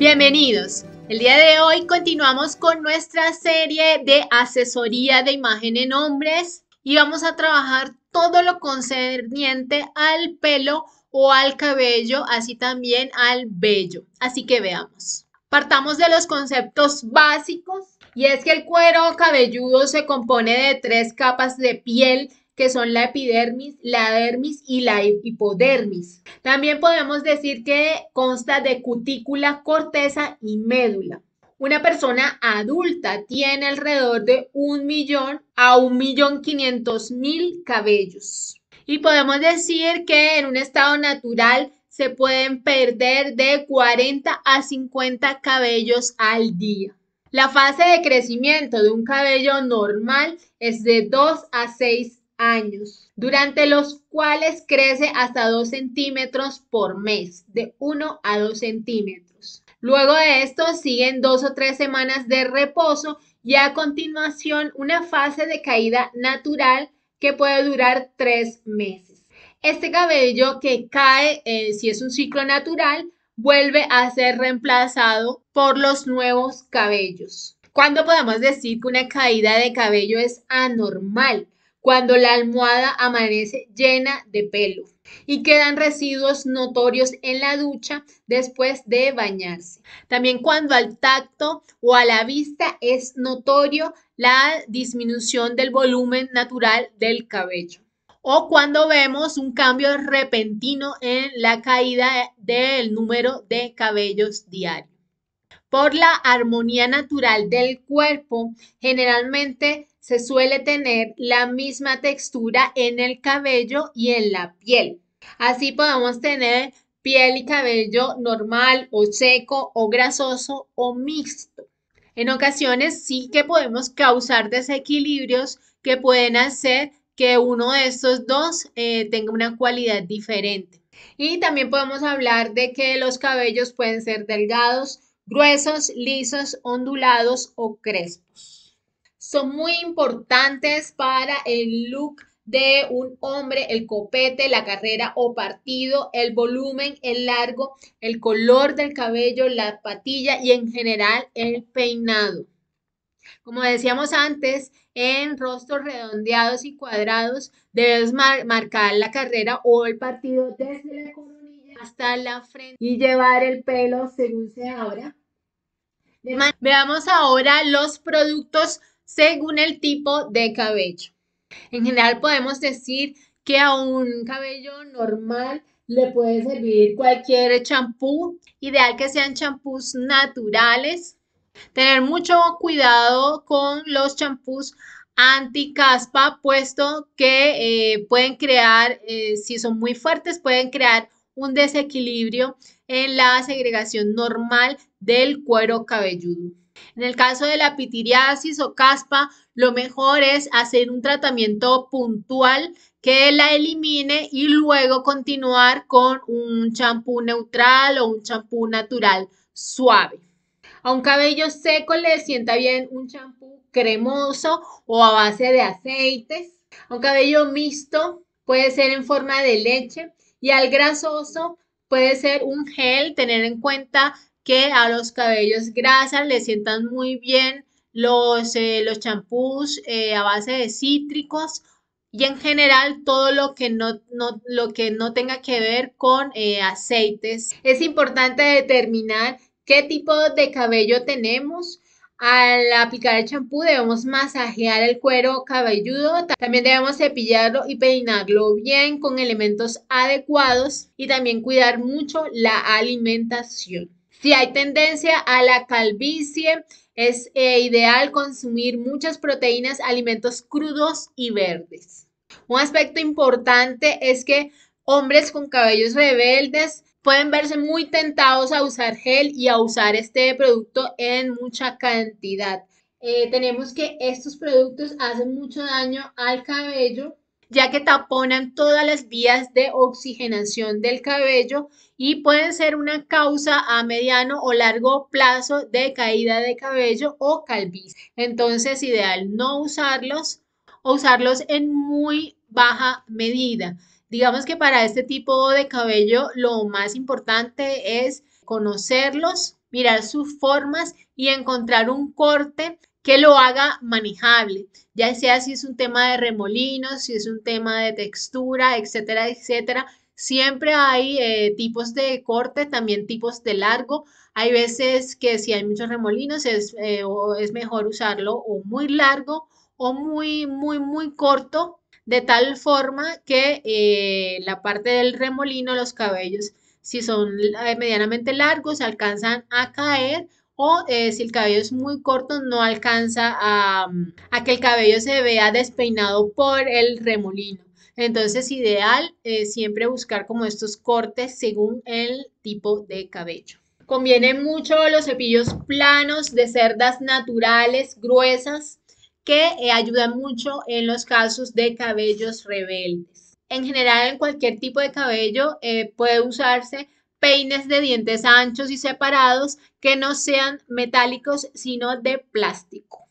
Bienvenidos. El día de hoy continuamos con nuestra serie de asesoría de imagen en hombres y vamos a trabajar todo lo concerniente al pelo o al cabello, así también al vello. Así que veamos. Partamos de los conceptos básicos y es que el cuero cabelludo se compone de tres capas de piel que son la epidermis, la dermis y la hipodermis. También podemos decir que consta de cutícula, corteza y médula. Una persona adulta tiene alrededor de un millón a un millón quinientos mil cabellos. Y podemos decir que en un estado natural se pueden perder de 40 a 50 cabellos al día. La fase de crecimiento de un cabello normal es de 2 a 6 años, durante los cuales crece hasta 2 centímetros por mes, de 1 a 2 centímetros. Luego de esto siguen dos o tres semanas de reposo y a continuación una fase de caída natural que puede durar tres meses. Este cabello que cae, eh, si es un ciclo natural, vuelve a ser reemplazado por los nuevos cabellos. ¿Cuándo podemos decir que una caída de cabello es anormal? cuando la almohada amanece llena de pelo y quedan residuos notorios en la ducha después de bañarse. También cuando al tacto o a la vista es notorio la disminución del volumen natural del cabello o cuando vemos un cambio repentino en la caída del número de cabellos diarios. Por la armonía natural del cuerpo, generalmente se suele tener la misma textura en el cabello y en la piel. Así podemos tener piel y cabello normal o seco o grasoso o mixto. En ocasiones sí que podemos causar desequilibrios que pueden hacer que uno de estos dos eh, tenga una cualidad diferente. Y también podemos hablar de que los cabellos pueden ser delgados, gruesos, lisos, ondulados o crespos son muy importantes para el look de un hombre, el copete, la carrera o partido, el volumen, el largo, el color del cabello, la patilla y en general el peinado. Como decíamos antes, en rostros redondeados y cuadrados debes marcar la carrera o el partido desde la coronilla hasta la frente y llevar el pelo según sea ahora. Veamos ahora los productos según el tipo de cabello. En general podemos decir que a un cabello normal le puede servir cualquier champú, ideal que sean champús naturales. Tener mucho cuidado con los champús anticaspa, puesto que eh, pueden crear, eh, si son muy fuertes, pueden crear un desequilibrio en la segregación normal del cuero cabelludo. En el caso de la pitiriasis o caspa, lo mejor es hacer un tratamiento puntual que la elimine y luego continuar con un champú neutral o un champú natural suave. A un cabello seco le sienta bien un champú cremoso o a base de aceites. A un cabello mixto puede ser en forma de leche y al grasoso puede ser un gel, tener en cuenta que a los cabellos grasas le sientan muy bien los, eh, los champús eh, a base de cítricos y en general todo lo que no, lo que no tenga que ver con eh, aceites. Es importante determinar qué tipo de cabello tenemos. Al aplicar el champú debemos masajear el cuero cabelludo, también debemos cepillarlo y peinarlo bien con elementos adecuados y también cuidar mucho la alimentación. Si hay tendencia a la calvicie, es eh, ideal consumir muchas proteínas, alimentos crudos y verdes. Un aspecto importante es que hombres con cabellos rebeldes pueden verse muy tentados a usar gel y a usar este producto en mucha cantidad. Eh, tenemos que estos productos hacen mucho daño al cabello ya que taponan todas las vías de oxigenación del cabello y pueden ser una causa a mediano o largo plazo de caída de cabello o calvicie. Entonces, ideal no usarlos o usarlos en muy baja medida. Digamos que para este tipo de cabello lo más importante es conocerlos, mirar sus formas y encontrar un corte que lo haga manejable, ya sea si es un tema de remolinos, si es un tema de textura, etcétera, etcétera. Siempre hay eh, tipos de corte, también tipos de largo. Hay veces que si hay muchos remolinos es, eh, es mejor usarlo o muy largo o muy, muy, muy corto, de tal forma que eh, la parte del remolino, los cabellos, si son medianamente largos, alcanzan a caer o eh, si el cabello es muy corto no alcanza a, a, que el cabello se vea despeinado por el remolino. Entonces, ideal eh, siempre buscar como estos cortes según el tipo de cabello. Conviene mucho los cepillos planos de cerdas naturales, gruesas, que eh, ayudan mucho en los casos de cabellos rebeldes. En general, en cualquier tipo de cabello puede usarse peines de dientes anchos y separados que no sean metálicos, sino de plástico.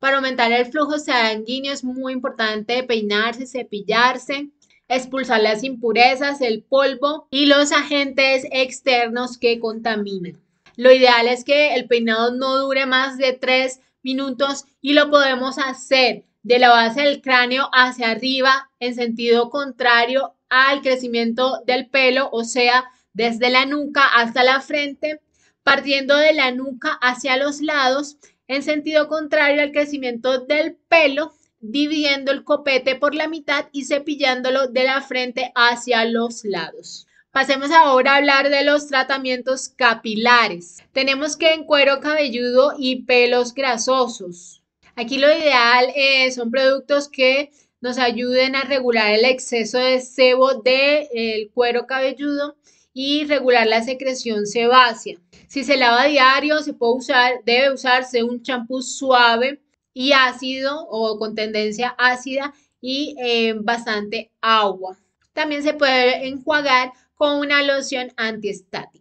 Para aumentar el flujo sanguíneo es muy importante peinarse, cepillarse, expulsar las impurezas, el polvo y los agentes externos que contaminan. Lo ideal es que el peinado no dure más de 3 minutos y lo podemos hacer de la base del cráneo hacia arriba en sentido contrario al crecimiento del pelo, o sea, desde la nuca hasta la frente, partiendo de la nuca hacia los lados en sentido contrario al crecimiento del pelo, dividiendo el copete por la mitad y cepillándolo de la frente hacia los lados. Pasemos ahora a hablar de los tratamientos capilares. Tenemos que en cuero cabelludo y pelos grasosos. Aquí lo ideal son productos que nos ayuden a regular el exceso de sebo del de, el cuero cabelludo y regular la secreción sebácea. Si se lava diario, se puede usar, debe usarse un champú suave y ácido o con tendencia ácida y eh, bastante agua. También se puede enjuagar con una loción antiestática.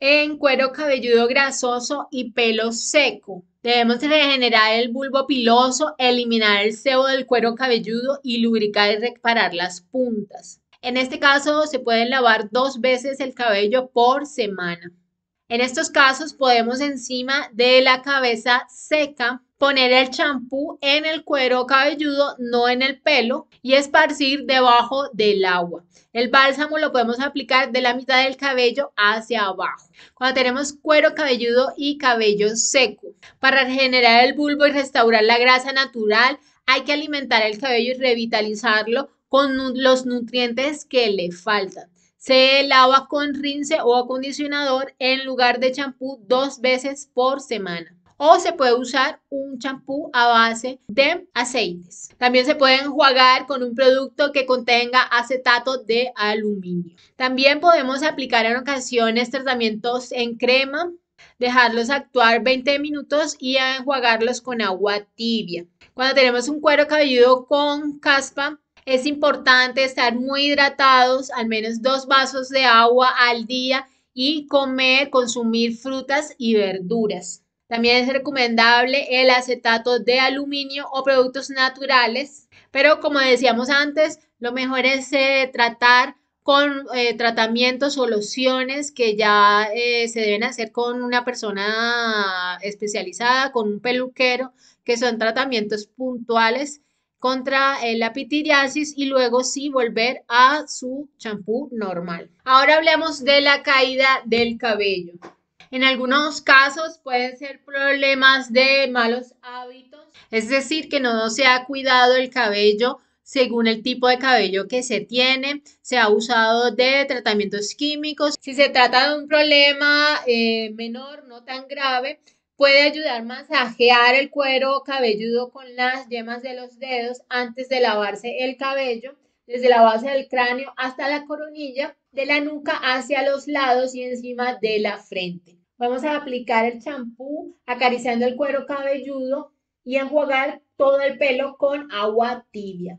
En cuero cabelludo grasoso y pelo seco. Debemos regenerar el bulbo piloso, eliminar el sebo del cuero cabelludo y lubricar y reparar las puntas. En este caso, se pueden lavar dos veces el cabello por semana. En estos casos, podemos encima de la cabeza seca poner el champú en el cuero cabelludo, no en el pelo, y esparcir debajo del agua. El bálsamo lo podemos aplicar de la mitad del cabello hacia abajo, cuando tenemos cuero cabelludo y cabello seco. Para regenerar el bulbo y restaurar la grasa natural, hay que alimentar el cabello y revitalizarlo con los nutrientes que le faltan. Se lava con rince o acondicionador en lugar de champú dos veces por semana o se puede usar un champú a base de aceites. También se puede enjuagar con un producto que contenga acetato de aluminio. También podemos aplicar en ocasiones tratamientos en crema, dejarlos actuar 20 minutos y enjuagarlos con agua tibia. Cuando tenemos un cuero cabelludo con caspa, es importante estar muy hidratados, al menos dos vasos de agua al día y comer, consumir frutas y verduras. También es recomendable el acetato de aluminio o productos naturales, pero como decíamos antes, lo mejor es eh, tratar con eh, tratamientos o lociones que ya eh, se deben hacer con una persona especializada, con un peluquero, que son tratamientos puntuales contra eh, la pitiriasis y luego sí volver a su champú normal. Ahora hablemos de la caída del cabello. En algunos casos pueden ser problemas de malos hábitos, es decir, que no se ha cuidado el cabello según el tipo de cabello que se tiene, se ha usado de tratamientos químicos. Si se trata de un problema eh, menor, no tan grave, Puede ayudar a masajear el cuero cabelludo con las yemas de los dedos antes de lavarse el cabello, desde la base del cráneo hasta la coronilla, de la nuca hacia los lados y encima de la frente. Vamos a aplicar el champú acariciando el cuero cabelludo y enjuagar todo el pelo con agua tibia.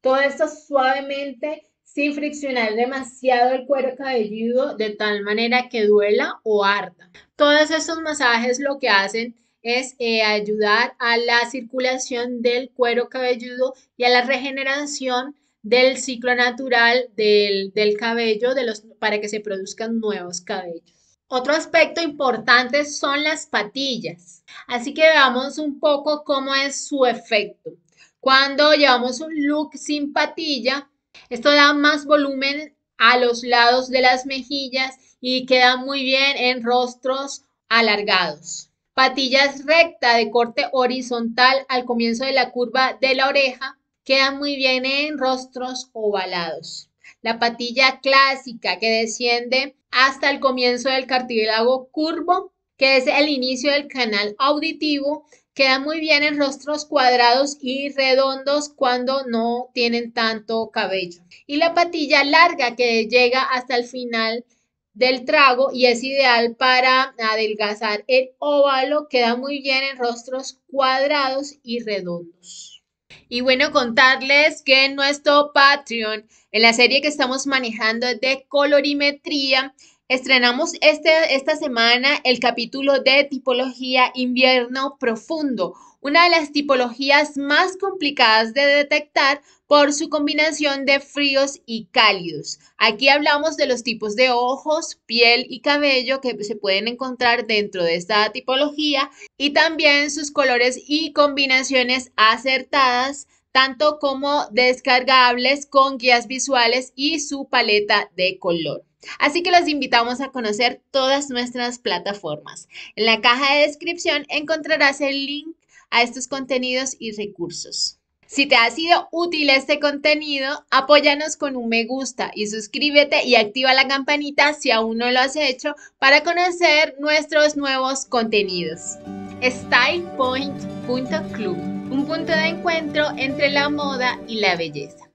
Todo esto suavemente sin friccionar demasiado el cuero cabelludo de tal manera que duela o arda. Todos estos masajes lo que hacen es eh, ayudar a la circulación del cuero cabelludo y a la regeneración del ciclo natural del, cabello de los, para que se produzcan nuevos cabellos. Otro aspecto importante son las patillas. Así que veamos un poco cómo es su efecto. Cuando llevamos un look sin patilla, esto da más volumen a los lados de las mejillas y queda muy bien en rostros alargados. Patillas recta de corte horizontal al comienzo de la curva de la oreja queda muy bien en rostros ovalados. La patilla clásica que desciende hasta el comienzo del cartílago curvo, que es el inicio del canal auditivo, Queda muy bien en rostros cuadrados y redondos cuando no tienen tanto cabello. Y la patilla larga que llega hasta el final del trago y es ideal para adelgazar el óvalo. Queda muy bien en rostros cuadrados y redondos. Y bueno, contarles que en nuestro Patreon, en la serie que estamos manejando de colorimetría, Estrenamos este, esta semana el capítulo de tipología invierno profundo, una de las tipologías más complicadas de detectar por su combinación de fríos y cálidos. Aquí hablamos de los tipos de ojos, piel y cabello que se pueden encontrar dentro de esta tipología y también sus colores y combinaciones acertadas tanto como descargables con guías visuales y su paleta de color. Así que los invitamos a conocer todas nuestras plataformas. En la caja de descripción encontrarás el link a estos contenidos y recursos. Si te ha sido útil este contenido, apóyanos con un me gusta y suscríbete y activa la campanita si aún no lo has hecho para conocer nuestros nuevos contenidos. StylePoint.club, un punto de encuentro entre la moda y la belleza.